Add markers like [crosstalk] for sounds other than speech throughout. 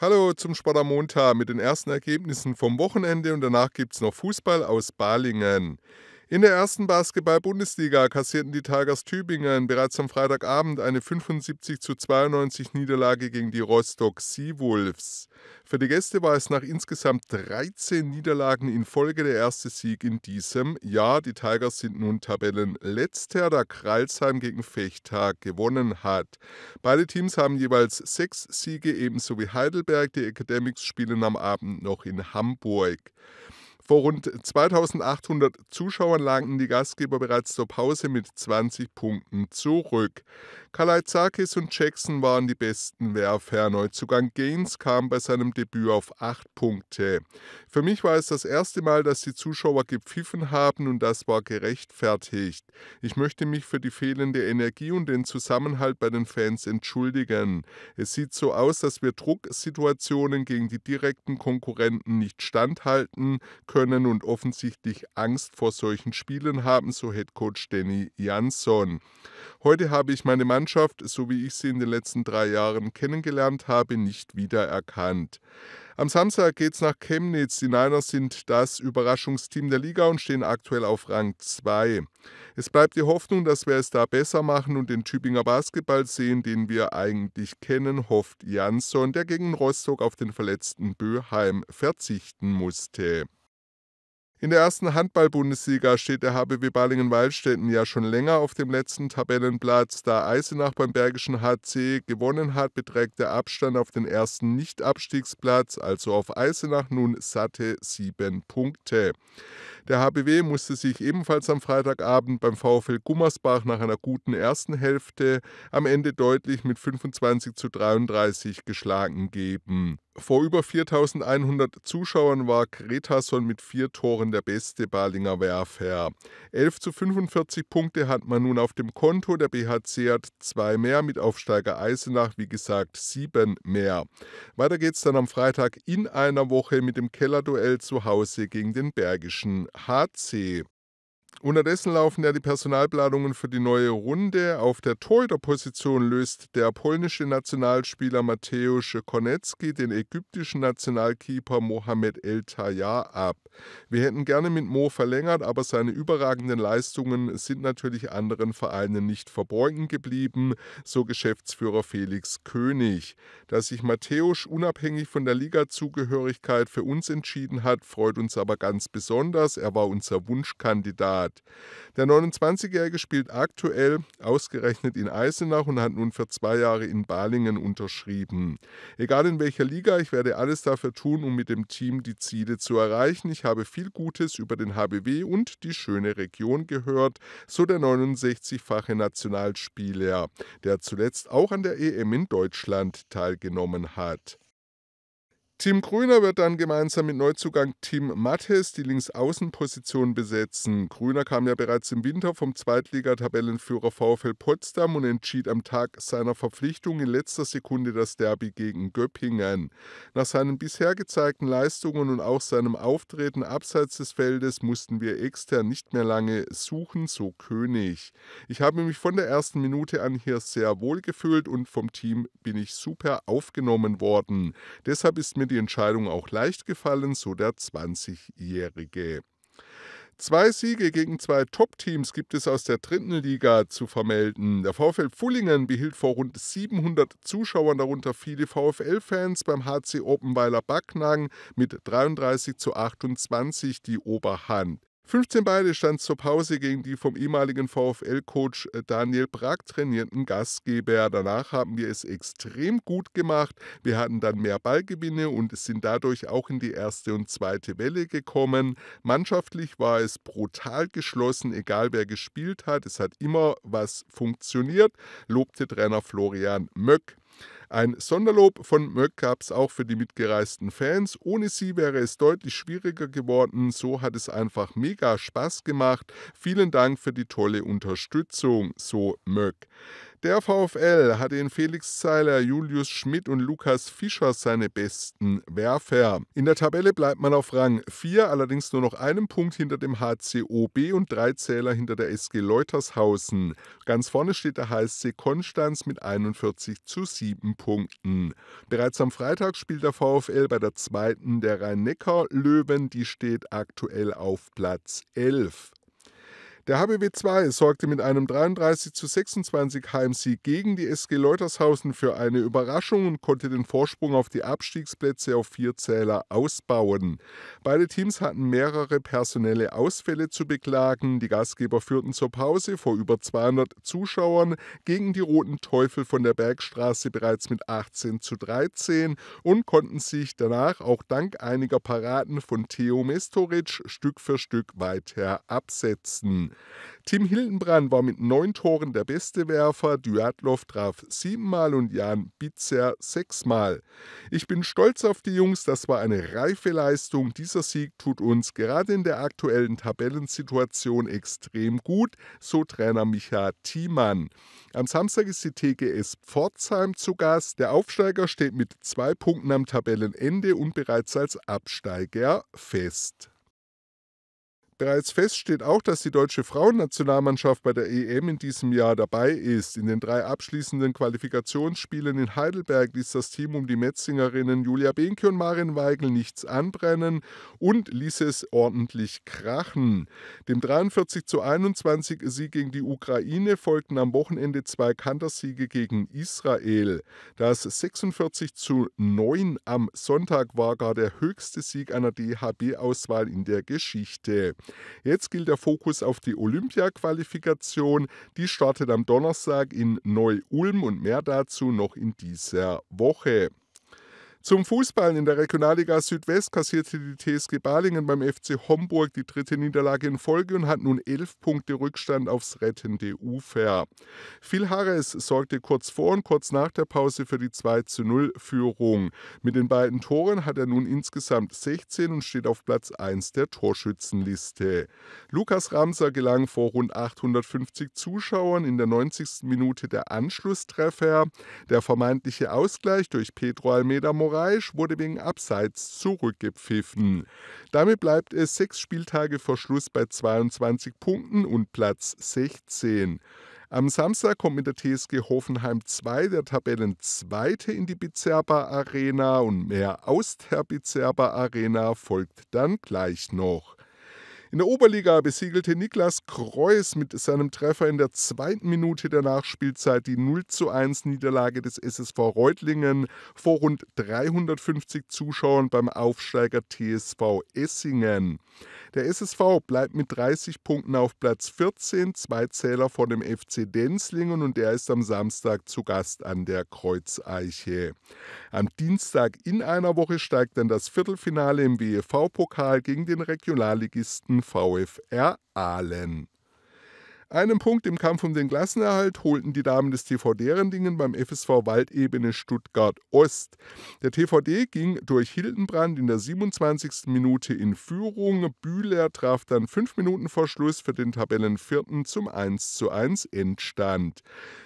Hallo zum Sportamonta mit den ersten Ergebnissen vom Wochenende und danach gibt es noch Fußball aus Balingen. In der ersten Basketball-Bundesliga kassierten die Tigers Tübingen bereits am Freitagabend eine 75 zu 92 Niederlage gegen die Rostock Seawolves. Für die Gäste war es nach insgesamt 13 Niederlagen in Folge der erste Sieg in diesem Jahr. Die Tigers sind nun Tabellenletzter, da Kralsheim gegen Fechtag gewonnen hat. Beide Teams haben jeweils sechs Siege, ebenso wie Heidelberg. Die Academics spielen am Abend noch in Hamburg. Vor rund 2800 Zuschauern lagen die Gastgeber bereits zur Pause mit 20 Punkten zurück. Kalaizakis und Jackson waren die besten Werfer. Neuzugang Gaines kam bei seinem Debüt auf acht Punkte. Für mich war es das erste Mal, dass die Zuschauer gepfiffen haben und das war gerechtfertigt. Ich möchte mich für die fehlende Energie und den Zusammenhalt bei den Fans entschuldigen. Es sieht so aus, dass wir Drucksituationen gegen die direkten Konkurrenten nicht standhalten können und offensichtlich Angst vor solchen Spielen haben, so Headcoach Danny Jansson. Heute habe ich meine Mannschaft Mannschaft, so wie ich sie in den letzten drei Jahren kennengelernt habe, nicht wiedererkannt. Am Samstag geht's nach Chemnitz. Die Niners sind das Überraschungsteam der Liga und stehen aktuell auf Rang 2. Es bleibt die Hoffnung, dass wir es da besser machen und den Tübinger Basketball sehen, den wir eigentlich kennen, hofft Jansson, der gegen Rostock auf den verletzten Böheim verzichten musste. In der ersten Handball-Bundesliga steht der HBW Balingen-Waldstätten ja schon länger auf dem letzten Tabellenplatz. Da Eisenach beim Bergischen HC gewonnen hat, beträgt der Abstand auf den ersten Nicht-Abstiegsplatz, also auf Eisenach nun satte sieben Punkte. Der HBW musste sich ebenfalls am Freitagabend beim VfL Gummersbach nach einer guten ersten Hälfte am Ende deutlich mit 25 zu 33 geschlagen geben. Vor über 4100 Zuschauern war Gretason mit vier Toren der beste Balinger Werfer. 11 zu 45 Punkte hat man nun auf dem Konto. Der BHC hat zwei mehr, mit Aufsteiger Eisenach, wie gesagt, sieben mehr. Weiter geht's dann am Freitag in einer Woche mit dem Kellerduell zu Hause gegen den Bergischen HC. Unterdessen laufen ja die Personalplanungen für die neue Runde. Auf der Torhüterposition löst der polnische Nationalspieler Mateusz Konecki den ägyptischen Nationalkeeper Mohamed El Tayar ab. Wir hätten gerne mit Mo verlängert, aber seine überragenden Leistungen sind natürlich anderen Vereinen nicht verborgen geblieben, so Geschäftsführer Felix König. Dass sich Matthäus unabhängig von der Ligazugehörigkeit für uns entschieden hat, freut uns aber ganz besonders. Er war unser Wunschkandidat. Der 29-Jährige spielt aktuell ausgerechnet in Eisenach und hat nun für zwei Jahre in Balingen unterschrieben. Egal in welcher Liga, ich werde alles dafür tun, um mit dem Team die Ziele zu erreichen. Ich ich habe viel Gutes über den HBW und die schöne Region gehört, so der 69-fache Nationalspieler, der zuletzt auch an der EM in Deutschland teilgenommen hat. Tim Grüner wird dann gemeinsam mit Neuzugang Tim Mattes die Linksaußenposition besetzen. Grüner kam ja bereits im Winter vom Zweitligatabellenführer VfL Potsdam und entschied am Tag seiner Verpflichtung in letzter Sekunde das Derby gegen Göppingen. Nach seinen bisher gezeigten Leistungen und auch seinem Auftreten abseits des Feldes mussten wir extern nicht mehr lange suchen, so König. Ich habe mich von der ersten Minute an hier sehr wohl gefühlt und vom Team bin ich super aufgenommen worden. Deshalb ist mir die Entscheidung auch leicht gefallen, so der 20-Jährige. Zwei Siege gegen zwei Top-Teams gibt es aus der dritten Liga zu vermelden. Der VfL Fullingen behielt vor rund 700 Zuschauern, darunter viele VfL-Fans, beim HC Oppenweiler Backnang mit 33 zu 28 die Oberhand. 15 Beide stand zur Pause gegen die vom ehemaligen VfL-Coach äh, Daniel Brack trainierten Gastgeber. Danach haben wir es extrem gut gemacht. Wir hatten dann mehr Ballgewinne und sind dadurch auch in die erste und zweite Welle gekommen. Mannschaftlich war es brutal geschlossen, egal wer gespielt hat. Es hat immer was funktioniert, lobte Trainer Florian Möck. Ein Sonderlob von Merck gab es auch für die mitgereisten Fans. Ohne sie wäre es deutlich schwieriger geworden. So hat es einfach mega Spaß gemacht. Vielen Dank für die tolle Unterstützung, so Merck. Der VfL hatte in Felix Zeiler, Julius Schmidt und Lukas Fischer seine besten Werfer. In der Tabelle bleibt man auf Rang 4, allerdings nur noch einen Punkt hinter dem HCOB und drei Zähler hinter der SG Leutershausen. Ganz vorne steht der HSC Konstanz mit 41 zu 7 Punkten. Bereits am Freitag spielt der VfL bei der zweiten der Rhein-Neckar-Löwen, die steht aktuell auf Platz 11. Der HBW 2 sorgte mit einem 33 zu 26 Heimsieg gegen die SG Leutershausen für eine Überraschung und konnte den Vorsprung auf die Abstiegsplätze auf vier Zähler ausbauen. Beide Teams hatten mehrere personelle Ausfälle zu beklagen. Die Gastgeber führten zur Pause vor über 200 Zuschauern gegen die Roten Teufel von der Bergstraße bereits mit 18 zu 13 und konnten sich danach auch dank einiger Paraden von Theo Mestoric Stück für Stück weiter absetzen. Tim Hildenbrand war mit neun Toren der beste Werfer, Dyatlow traf siebenmal und Jan Bitzer sechsmal. Ich bin stolz auf die Jungs, das war eine reife Leistung. Dieser Sieg tut uns gerade in der aktuellen Tabellensituation extrem gut, so Trainer Micha Thiemann. Am Samstag ist die TGS Pforzheim zu Gast. Der Aufsteiger steht mit zwei Punkten am Tabellenende und bereits als Absteiger fest. Bereits fest steht auch, dass die deutsche Frauennationalmannschaft bei der EM in diesem Jahr dabei ist. In den drei abschließenden Qualifikationsspielen in Heidelberg ließ das Team um die Metzingerinnen Julia Behnke und Marin Weigel nichts anbrennen und ließ es ordentlich krachen. Dem 43 zu 21 Sieg gegen die Ukraine folgten am Wochenende zwei Kantersiege gegen Israel. Das 46 zu 9 am Sonntag war gar der höchste Sieg einer DHB-Auswahl in der Geschichte. Jetzt gilt der Fokus auf die Olympia-Qualifikation. Die startet am Donnerstag in Neu-Ulm und mehr dazu noch in dieser Woche. Zum Fußball in der Regionalliga Südwest kassierte die TSG Balingen beim FC Homburg die dritte Niederlage in Folge und hat nun elf Punkte Rückstand aufs rettende Ufer. Phil Harris sorgte kurz vor und kurz nach der Pause für die 2 zu 0 Führung. Mit den beiden Toren hat er nun insgesamt 16 und steht auf Platz 1 der Torschützenliste. Lukas Ramser gelang vor rund 850 Zuschauern in der 90. Minute der Anschlusstreffer. Der vermeintliche Ausgleich durch Pedro Almeida Morales Moraes wurde wegen Abseits zurückgepfiffen. Damit bleibt es sechs Spieltage vor Schluss bei 22 Punkten und Platz 16. Am Samstag kommt mit der TSG Hoffenheim 2 der Tabellenzweite in die Bizerba Arena und mehr aus der Bizerba Arena folgt dann gleich noch. In der Oberliga besiegelte Niklas Kreuz mit seinem Treffer in der zweiten Minute der Nachspielzeit die 0 zu 1 Niederlage des SSV Reutlingen vor rund 350 Zuschauern beim Aufsteiger TSV Essingen. Der SSV bleibt mit 30 Punkten auf Platz 14, zwei Zähler vor dem FC Denzlingen und er ist am Samstag zu Gast an der Kreuzeiche. Am Dienstag in einer Woche steigt dann das Viertelfinale im WEV-Pokal gegen den Regionalligisten VfR Aalen einen Punkt im Kampf um den Klassenerhalt holten die Damen des TVD Rendingen beim FSV Waldebene Stuttgart Ost. Der TVD ging durch Hildenbrand in der 27. Minute in Führung. Bühler traf dann fünf Minuten vor Schluss für den Tabellenvierten zum 1:1 Endstand.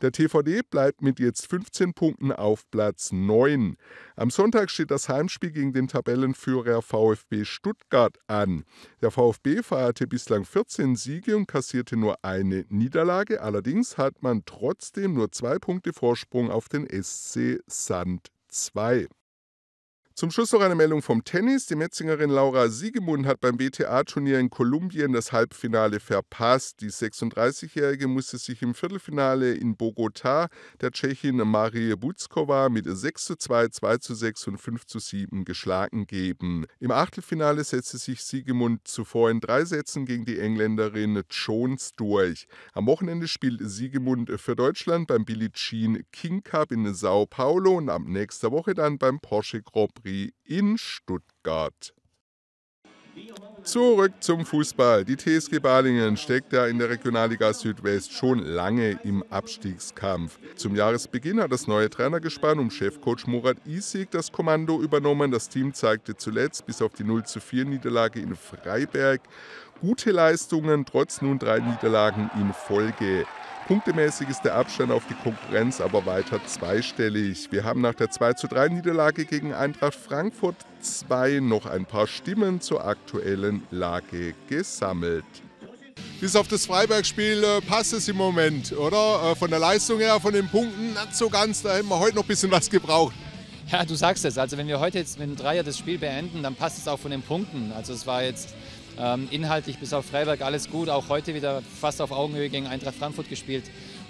Der TVD bleibt mit jetzt 15 Punkten auf Platz 9. Am Sonntag steht das Heimspiel gegen den Tabellenführer VfB Stuttgart an. Der VfB feierte bislang 14 Siege und kassierte nur ein eine Niederlage, allerdings hat man trotzdem nur zwei Punkte Vorsprung auf den SC Sand 2. Zum Schluss noch eine Meldung vom Tennis. Die Metzingerin Laura Siegemund hat beim WTA-Turnier in Kolumbien das Halbfinale verpasst. Die 36-Jährige musste sich im Viertelfinale in Bogotá der Tschechin Marie Butzkova mit 6 zu 2, 2 zu 6 und 5 zu 7 geschlagen geben. Im Achtelfinale setzte sich Siegemund zuvor in drei Sätzen gegen die Engländerin Jones durch. Am Wochenende spielt Siegemund für Deutschland beim Billie Jean King Cup in Sao Paulo und ab nächster Woche dann beim Porsche Grand Prix Galerie in Stuttgart. Zurück zum Fußball. Die TSG Balingen steckt ja in der Regionalliga Südwest schon lange im Abstiegskampf. Zum Jahresbeginn hat das neue Trainergespann um Chefcoach Murat Isig das Kommando übernommen. Das Team zeigte zuletzt bis auf die 04 Niederlage in Freiberg gute Leistungen, trotz nun drei Niederlagen in Folge. Punktemäßig ist der Abstand auf die Konkurrenz aber weiter zweistellig. Wir haben nach der 2:3 Niederlage gegen Eintracht Frankfurt 2 noch ein paar Stimmen zur aktuellen Lage gesammelt. Bis auf das Freibergspiel äh, passt es im Moment, oder? Äh, von der Leistung her, von den Punkten, nicht so ganz. Da hätten wir heute noch ein bisschen was gebraucht. Ja, du sagst es. Also wenn wir heute jetzt mit dem Dreier das Spiel beenden, dann passt es auch von den Punkten. Also es war jetzt ähm, inhaltlich bis auf Freiberg alles gut. Auch heute wieder fast auf Augenhöhe gegen Eintracht Frankfurt gespielt.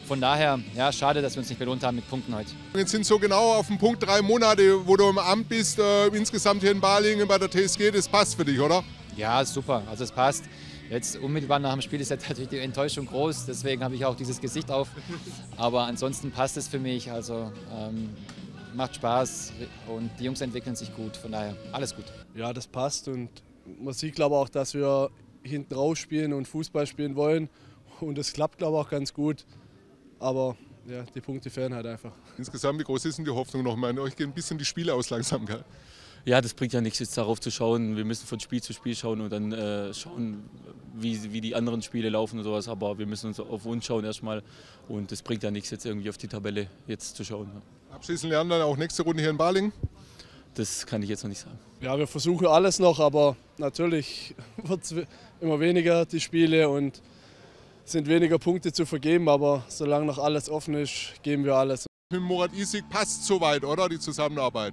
Von daher, ja, schade, dass wir uns nicht belohnt haben mit Punkten heute. Jetzt sind so genau auf dem Punkt drei Monate, wo du im Amt bist, äh, insgesamt hier in Balingen bei der TSG. Das passt für dich, oder? Ja, super. Also es passt. Jetzt unmittelbar nach dem Spiel ist [laughs] natürlich die Enttäuschung groß, deswegen habe ich auch dieses Gesicht auf. Aber ansonsten passt es für mich. Also ähm, macht Spaß und die Jungs entwickeln sich gut. Von daher alles gut. Ja, das passt und man sieht, glaube ich, auch, dass wir hinten drauf spielen und Fußball spielen wollen. Und es klappt, glaube ich, auch ganz gut. Aber ja, die Punkte fehlen halt einfach. Insgesamt, wie groß ist denn die Hoffnung noch? meine, euch gehen ein bisschen die Spiele aus langsam, gell? Ja, das bringt ja nichts, jetzt darauf zu schauen. Wir müssen von Spiel zu Spiel schauen und dann äh, schauen, wie, wie die anderen Spiele laufen und sowas. Aber wir müssen uns auf uns schauen erstmal. Und das bringt ja nichts, jetzt irgendwie auf die Tabelle jetzt zu schauen. Abschließend lernen dann auch nächste Runde hier in Baling? Das kann ich jetzt noch nicht sagen. Ja, wir versuchen alles noch, aber natürlich [laughs] wird es immer weniger, die Spiele. Und sind weniger Punkte zu vergeben, aber solange noch alles offen ist, geben wir alles. Mit Murat Isik passt soweit, oder? Die Zusammenarbeit.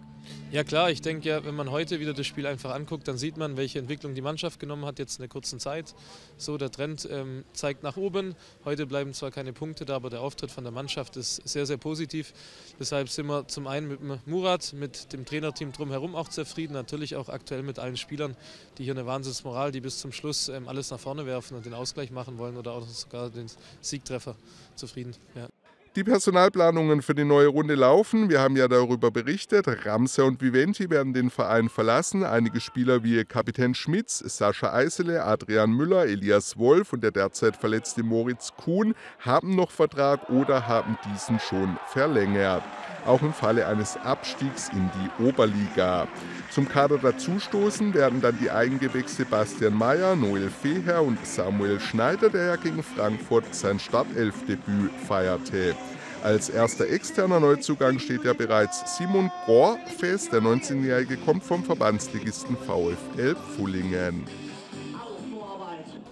Ja klar, ich denke ja, wenn man heute wieder das Spiel einfach anguckt, dann sieht man, welche Entwicklung die Mannschaft genommen hat jetzt in der kurzen Zeit. So, der Trend ähm, zeigt nach oben. Heute bleiben zwar keine Punkte da, aber der Auftritt von der Mannschaft ist sehr, sehr positiv. Deshalb sind wir zum einen mit Murat, mit dem Trainerteam drumherum auch zufrieden. Natürlich auch aktuell mit allen Spielern, die hier eine Wahnsinnsmoral, die bis zum Schluss ähm, alles nach vorne werfen und den Ausgleich machen wollen oder auch sogar den Siegtreffer zufrieden. Ja. Die Personalplanungen für die neue Runde laufen. Wir haben ja darüber berichtet. Ramser und Viventi werden den Verein verlassen. Einige Spieler wie Kapitän Schmitz, Sascha Eisele, Adrian Müller, Elias Wolf und der derzeit verletzte Moritz Kuhn haben noch Vertrag oder haben diesen schon verlängert. Auch im Falle eines Abstiegs in die Oberliga. Zum Kader dazustoßen werden dann die Eigengewächse Bastian Mayer, Noel Feher und Samuel Schneider, der ja gegen Frankfurt sein Startelfdebüt feierte. Als erster externer Neuzugang steht ja bereits Simon Gore fest. Der 19-Jährige kommt vom Verbandsligisten VfL Pfullingen.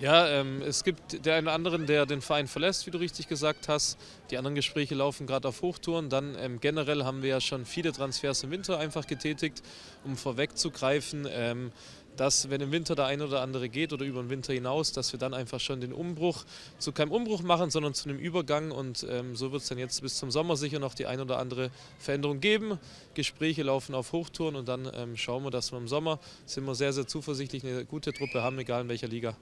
Ja, ähm, es gibt der einen oder anderen, der den Verein verlässt, wie du richtig gesagt hast. Die anderen Gespräche laufen gerade auf Hochtouren. Dann ähm, generell haben wir ja schon viele Transfers im Winter einfach getätigt, um vorwegzugreifen. Ähm, dass wenn im Winter der ein oder andere geht oder über den Winter hinaus, dass wir dann einfach schon den Umbruch zu keinem Umbruch machen, sondern zu einem Übergang. Und ähm, so wird es dann jetzt bis zum Sommer sicher noch die ein oder andere Veränderung geben. Gespräche laufen auf Hochtouren und dann ähm, schauen wir, dass wir im Sommer sind wir sehr, sehr zuversichtlich eine gute Truppe haben, egal in welcher Liga.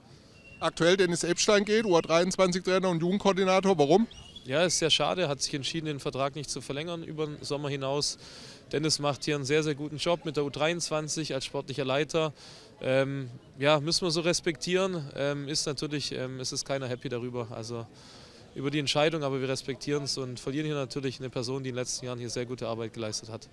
Aktuell Dennis Epstein geht, U23-Trainer und Jugendkoordinator. Warum? ja, ist sehr schade, hat sich entschieden, den Vertrag nicht zu verlängern über den Sommer hinaus. Dennis macht hier einen sehr, sehr guten Job mit der U23 als sportlicher Leiter. Ähm, ja, müssen wir so respektieren. Ähm, ist natürlich, ähm, ist es keiner happy darüber, also über die Entscheidung, aber wir respektieren es und verlieren hier natürlich eine Person, die in den letzten Jahren hier sehr gute Arbeit geleistet hat.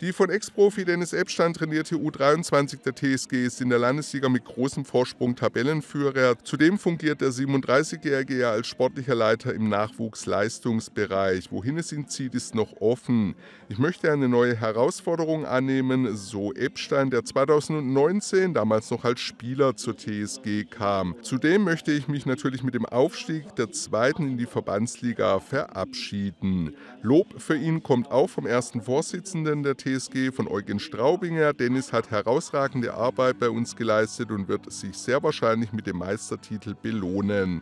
Die von Ex-Profi Dennis Epstein trainierte U23 der TSG ist in der Landesliga mit großem Vorsprung Tabellenführer. Zudem fungiert der 37-Jährige ja als sportlicher Leiter im Nachwuchsleistungsbereich. Wohin es ihn zieht, ist noch offen. Ich möchte eine neue Herausforderung annehmen, so Epstein, der 2019 damals noch als Spieler zur TSG kam. Zudem möchte ich mich natürlich mit dem Aufstieg der zweiten in die Verbandsliga verabschieden. Lob für ihn kommt auch vom ersten Vorsitzenden der TSG. TSG von Eugen Straubinger. Dennis hat herausragende Arbeit bei uns geleistet und wird sich sehr wahrscheinlich mit dem Meistertitel belohnen.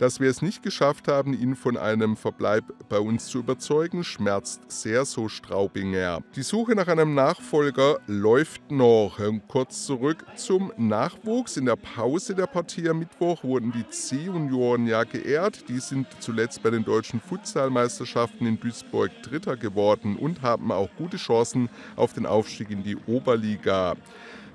Dass wir es nicht geschafft haben, ihn von einem Verbleib bei uns zu überzeugen, schmerzt sehr, so Straubinger. Die Suche nach einem Nachfolger läuft noch. Kurz zurück zum Nachwuchs. In der Pause der Partie am Mittwoch wurden die C-Junioren ja geehrt. Die sind zuletzt bei den deutschen Futsalmeisterschaften in Duisburg Dritter geworden und haben auch gute Chancen auf den Aufstieg in die Oberliga.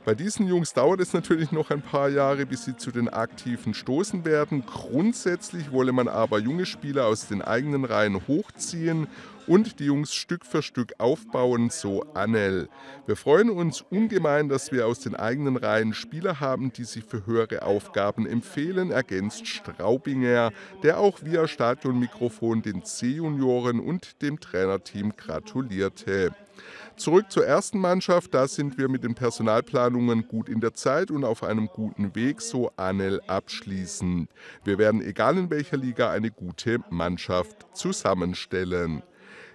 Bei diesen Jungs dauert es natürlich noch ein paar Jahre, bis sie zu den Aktiven stoßen werden. Grundsätzlich wolle man aber junge Spieler aus den eigenen Reihen hochziehen und die Jungs Stück für Stück aufbauen, so Annel. Wir freuen uns ungemein, dass wir aus den eigenen Reihen Spieler haben, die sich für höhere Aufgaben empfehlen, ergänzt Straubinger, der auch via Stadionmikrofon den C-Junioren und dem Trainerteam gratulierte. Zurück zur ersten Mannschaft, da sind wir mit den Personalplanungen gut in der Zeit und auf einem guten Weg, so Anel abschließend. Wir werden, egal in welcher Liga, eine gute Mannschaft zusammenstellen.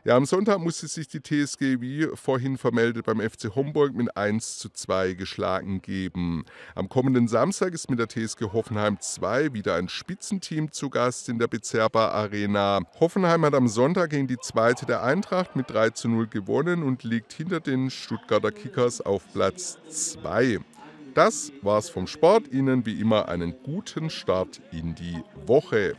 Ja, am Sonntag musste sich die TSG wie vorhin vermeldet beim FC Homburg mit 1 zu 2 geschlagen geben. Am kommenden Samstag ist mit der TSG Hoffenheim 2 wieder ein Spitzenteam zu Gast in der Bezerba Arena. Hoffenheim hat am Sonntag gegen die zweite der Eintracht mit 3 zu 0 gewonnen und liegt hinter den Stuttgarter Kickers auf Platz 2. Das war's vom Sport. Ihnen wie immer einen guten Start in die Woche.